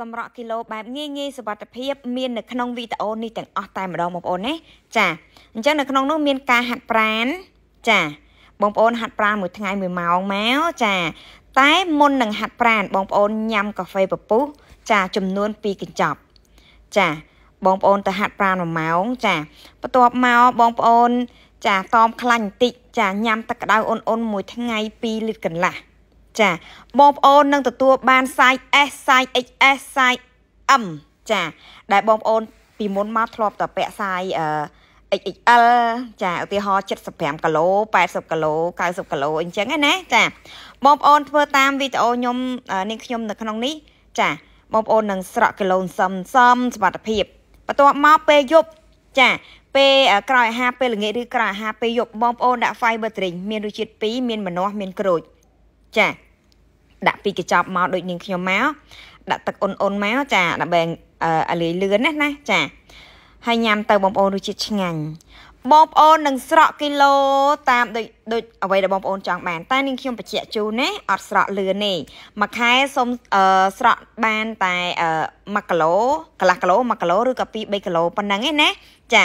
សម្រក់គីឡូបែបងាយងាយសុវត្ថិភាពមាននៅក្នុងវីដេអូនេះទាំងអស់តែម្ដងបងប្អូនណាចាអញ្ចឹងនៅក្នុងនោះមានការហាត់ប្រាណចាបងប្អូនហាត់ប្រាណមួយថ្ងៃ1ម៉ោងមកចា តែមុននឹងហាត់ប្រាណបងប្អូនញ៉ាំកាហ្វេពពុះចាចំនួន2កញ្ចប់ចាបងប្អូនទៅហាត់ប្រាណ1ម៉ោងចាបន្ទាប់មកបងប្អូន ចាតอมខ្លាញ់បន្តិចចាញ៉ាំទឹកក្តៅអ៊ុនៗមួយថ្ងៃ2លីត្រកន្លះចាបងប្អូននឹងទទួលបានសាយ S សាយ XS សាយ M ចាដែលបងប្អូន ពីមុនមកធ្លាប់តពាក់សាយអឺ XXL ចាឧទាហរណ៍75គីឡូ80គីឡូ90គីឡូអញ្ចឹងណាចាបងប្អូនធ្វើតាមវីដេអូខ្ញុំនេះខ្ញុំ នៅក្នុងនេះចាបងប្អូននឹងស្រក់គីឡូសំសំសុខភាពបន្ទាប់មកពេលយប់ចាពេលក្រោយអាហារពេលល្ងាចឬក្រោយអាហារពេលយប់បងប្អូនដាក់ fiber drink មានរសជាតិ2មានម្នាស់មានក្រូចចាដាក់ពីកញ្ចប់មកដូចនាងខ្ញុំមកដាក់ទឹកអ៊ុនអ៊ុនមកចាដើម្បីឲ្យលាយលឿនណាណាចាហើយញ៉ាំទៅបងប្អូនរសជាតិឆ្ងាញ់បងប្អូននឹងស្រក់គីឡូតាមដូចដូចអ្វីដែលបងប្អូនចង់បានតែនាងខ្ញុំបញ្ជាក់ជូនណាអត់ស្រក់លឿនទេមួយខែសូមស្រក់បានតែ1គីឡូកន្លះគីឡូ1គីឡូឬក៏2 3គីឡូប៉ុណ្ណឹងឯណាចា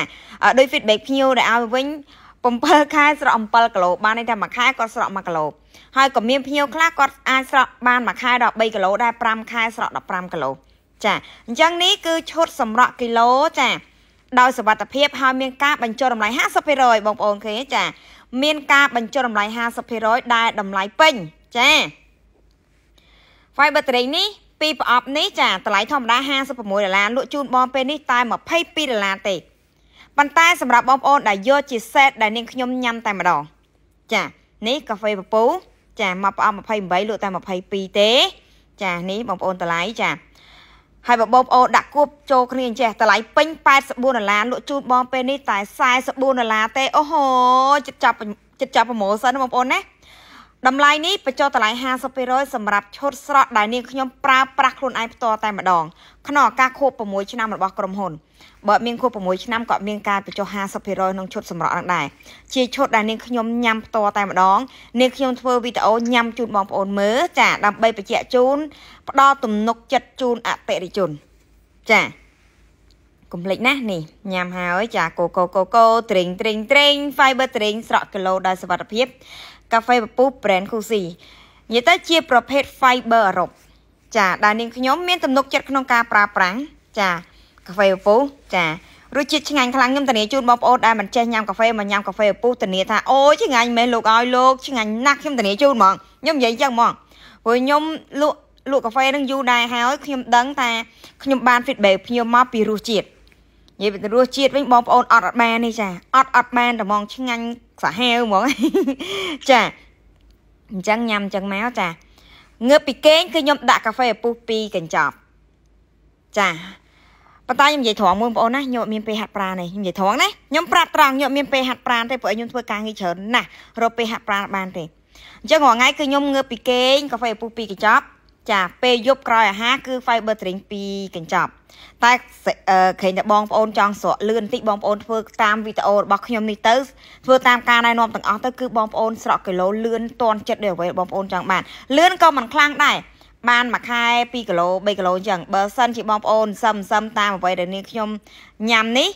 ដោយ feedback ភ្ញៀវដែលឲ្យវិញ7ខែស្រក់7គីឡូបានន័យថាមួយខែគាត់ស្រក់1គីឡូហើយក៏មានភ្ញៀវខ្លះគាត់អាចស្រក់បានមួយខែដល់3គីឡូដែរ5ខែស្រក់15គីឡូចាអញ្ចឹងនេះគឺឈុតសម្រក់គីឡូចាដោយសវត្ថភាពហើយមានការបញ្ចុះតម្លៃ50%បងប្អូនឃើញចាមានការបញ្ចុះតម្លៃ50%ដែលតម្លៃពេញចា Fiber Trading នេះពីប្រអប់នេះចាតម្លៃធម្មតា56ដុល្លារលក់ជូន បង ពេលនេះតែ22ដុល្លារទេប៉ុន្តែសម្រាប់បងប្អូនដែលយកជាសេតដែលនាងខ្ញុំញ៉ាំតែម្ដងចានេះកាហ្វេពពូចាមកប្រអប់28លក់តែ22ទេចានេះបងប្អូនតម្លៃចាហើយបងប្អូនដាក់គប់ចូលគ្នាអញ្ចេះតម្លៃពេញ84ដុល្លារលក់ជូនបងពេលនេះតែ44ដុល្លារទេអូហូចិត្តចាប់ចិត្តចាប់ប្រម៉ូសិនបងប្អូនណាតម្លៃនេះបញ្ចុះតម្លៃ50%សម្រាប់ឈុតស្រក់ដែលនាងខ្ញុំប្រើប្រាស់ខ្លួនឯងផ្ទាល់តែម្ដងក្នុងឱកាសខួប6ឆ្នាំរបស់ក្រុមហ៊ុនបើមានខួប6ឆ្នាំក៏មានការបញ្ចុះ50%ក្នុងឈុតសម្រក់នឹងដែរជាឈុតដែលនាងខ្ញុំញ៉ាំផ្ទាល់តែម្ដងនាងខ្ញុំធ្វើវីដេអូញ៉ាំជូនបងប្អូនមើលចាដើម្បីបញ្ជាក់ជូនផ្ដល់ទំនុកចិត្តជូនអតិថិជនចាកុំភ្លេចណានេះញ៉ាំហើយចាកូកូកូកូត្រីងត្រីងត្រីង fiber ត្រីងស្រក់គីឡូដោយសុវត្ថិភាពកាហ្វេពពុះ brand Cozy និយាយទៅជា ប្រភេទ fiber អឺរ៉ុបចាដែលនាងខ្ញុំមានទំនុកចិត្តក្នុងការប្រើប្រាស់ចាកាហ្វេពពុះចារសជាតិឆ្ងាញ់ខ្លាំងខ្ញុំធានាជូនបងប្អូនដែលមិនចេះញ៉ាំកាហ្វេមកញ៉ាំកាហ្វេពពុះធានាថាអូយឆ្ងាញ់មែនលោកអើយលោកឆ្ងាញ់ណាស់ខ្ញុំធានាជូនហ្មងខ្ញុំនិយាយចឹងហ្មងព្រោះខ្ញុំលក់លក់កាហ្វេនឹងយូរដែរហើយខ្ញុំដឹងថាខ្ញុំបាន feedback ភ្ញៀវមកពីរសជាតិនិយាយពីរសជាតិវិញបងប្អូនអត់អត់បាននេះចាអត់អត់បានតែមកឆ្ងាញ់សាហាវហ្មងចាអញ្ចឹងញ៉ាំអញ្ចឹងមកចា ងើបពីគេងគឺខ្ញុំដាក់កាហ្វេឲ្យពុះពីរកញ្ចប់ចាប៉ុន្តែខ្ញុំនិយាយត្រង់មួយបងប្អូនណាខ្ញុំអត់មានពេលហាត់ប្រាណទេខ្ញុំនិយាយត្រង់ណាខ្ញុំប្រាប់ត្រង់ខ្ញុំអត់មានពេលហាត់ប្រាណទេព្រោះខ្ញុំធ្វើការងារច្រើនណាស់រកពេលហាត់ប្រាណបានទេអញ្ចឹងរាល់ថ្ងៃគឺខ្ញុំងើបពីគេងកាហ្វេពុះពីរកញ្ចប់ចាពេលយប់ក្រោយអាហារគឺ fiber drink 2កញ្ចប់តែឃើញតែបងប្អូនចង់ស្រក់លឿនតិចបងប្អូនធ្វើតាមវីដេអូរបស់ខ្ញុំនេះទៅធ្វើតាមការណែនាំទាំងអស់ទៅគឺបងប្អូនស្រក់គីឡូលឿនតន់ចិត្តដូចអ្វីបងប្អូនចង់បានលឿនក៏មិនខ្លាំងដែរបានមួយខែ2គីឡូ3គីឡូអញ្ចឹងបើសិនជាបងប្អូនសឹមសឹមតាមអ្វីដែលនាងខ្ញុំញ៉ាំនេះ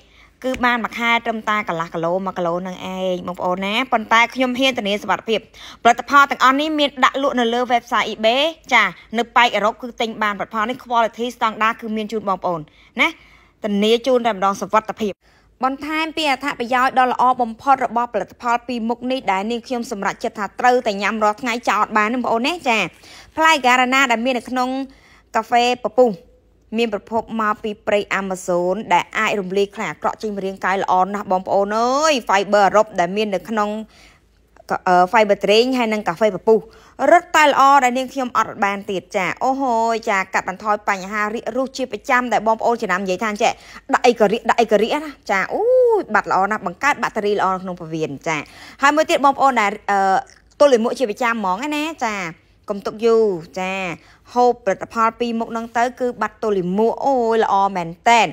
គឺបានមួយខែត្រឹមតែកន្លះគីឡូ1គីឡូនឹងឯងបងប្អូនណាប៉ុន្តែខ្ញុំហ៊ានធានាសុវត្ថិភាពផលិតផលទាំងអស់នេះមានដាក់លក់នៅលើ website eBay ចានៅប៉ែកអឺរ៉ុបគឺទិញបានផលិតផលនេះ quality standard គឺមានជូនបងប្អូនណាធានាជូនតែម្ដងសុវត្ថិភាពបន្ថែមពីអត្ថប្រយោជន៍ដ៏ល្អបំផុតរបស់ផលិតផលពីរមុខនេះដែលនាងខ្ញុំសម្រេចចិត្តថាត្រូវតែញ៉ាំរាល់ថ្ងៃចោតបានបងប្អូនណាចាផ្លែការ៉ាណាដែលមាននៅក្នុងកាហ្វេពពុះមានប្រភពមកពីព្រៃអាម៉ាហ្សូនដែលអាចរំលាយខ្លាអាក្រក់ចេញពីរាងកាយល្អណាស់បងប្អូនអើយ fiber អឺរ៉ុបដែលមាននៅក្នុង fiber drink ហើយនិងកាហ្វេពពុះរត់តែល្អដែលនាងខ្ញុំអត់បានទៀតចាអូហូយចាកាត់បន្ថយបញ្ហារាករូសជាប្រចាំដែលបងប្អូនចំណាំនិយាយថាចេះដាក់អីក៏រាកដាក់អីក៏រាកណាចាអូយបាត់ល្អណាស់បង្កើតបាក់តេរីល្អក្នុងពោះវៀនចា ហើយមួយទៀតបងប្អូនដែលទល់លាមកជាប្រចាំហ្មងណាចាកុំទុកយូរចាហូបផលិតផលពីរមុខហ្នឹងទៅគឺ បាត់ទល់លាមកអូយល្អមែនតែន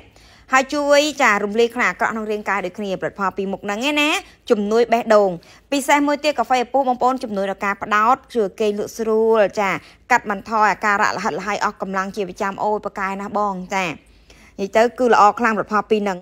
ហើយជួយចារំលាយខ្លាអាក្រក់ក្នុងរាងកាយដូចគ្នាផលិតផលពីរមុខហ្នឹងឯណាជំនួយបេះដូងពិសេសមួយទៀតកាហ្វេពូបងប្អូនជំនួយដល់ការផ្ដោតជួយគេលក់ស្រួល ចាកាត់បន្ថយអាការៈលហិតលហើយអស់កម្លាំងជាប្រចាំអូយប៉ាកែណាស់បង ចានិយាយទៅគឺល្អខ្លាំងផលិតផលពីរហ្នឹង